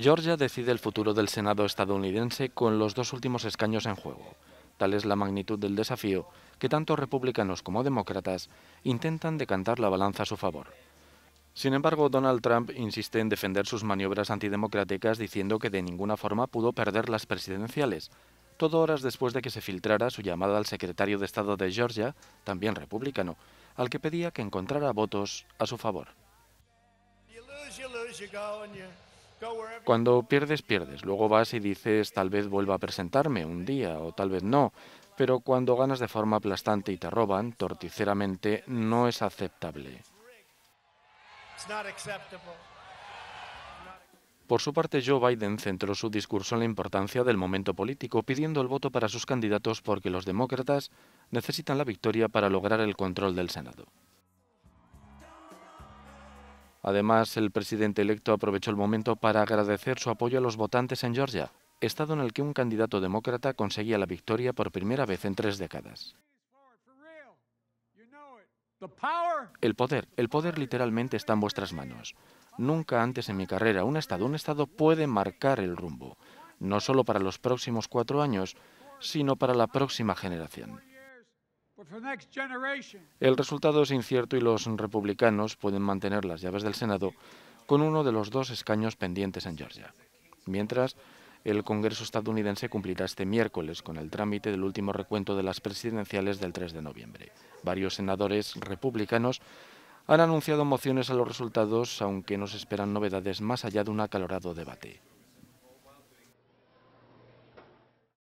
Georgia decide el futuro del Senado estadounidense con los dos últimos escaños en juego. Tal es la magnitud del desafío que tanto republicanos como demócratas intentan decantar la balanza a su favor. Sin embargo, Donald Trump insiste en defender sus maniobras antidemocráticas diciendo que de ninguna forma pudo perder las presidenciales, todo horas después de que se filtrara su llamada al secretario de Estado de Georgia, también republicano, al que pedía que encontrara votos a su favor. Cuando pierdes, pierdes. Luego vas y dices, tal vez vuelva a presentarme un día o tal vez no. Pero cuando ganas de forma aplastante y te roban, torticeramente, no es aceptable. Por su parte, Joe Biden centró su discurso en la importancia del momento político, pidiendo el voto para sus candidatos porque los demócratas necesitan la victoria para lograr el control del Senado. Además, el presidente electo aprovechó el momento para agradecer su apoyo a los votantes en Georgia, estado en el que un candidato demócrata conseguía la victoria por primera vez en tres décadas. El poder, el poder literalmente está en vuestras manos. Nunca antes en mi carrera un Estado, un Estado puede marcar el rumbo, no solo para los próximos cuatro años, sino para la próxima generación. El resultado es incierto y los republicanos pueden mantener las llaves del Senado con uno de los dos escaños pendientes en Georgia. Mientras, el Congreso estadounidense cumplirá este miércoles con el trámite del último recuento de las presidenciales del 3 de noviembre. Varios senadores republicanos han anunciado mociones a los resultados, aunque no se esperan novedades más allá de un acalorado debate.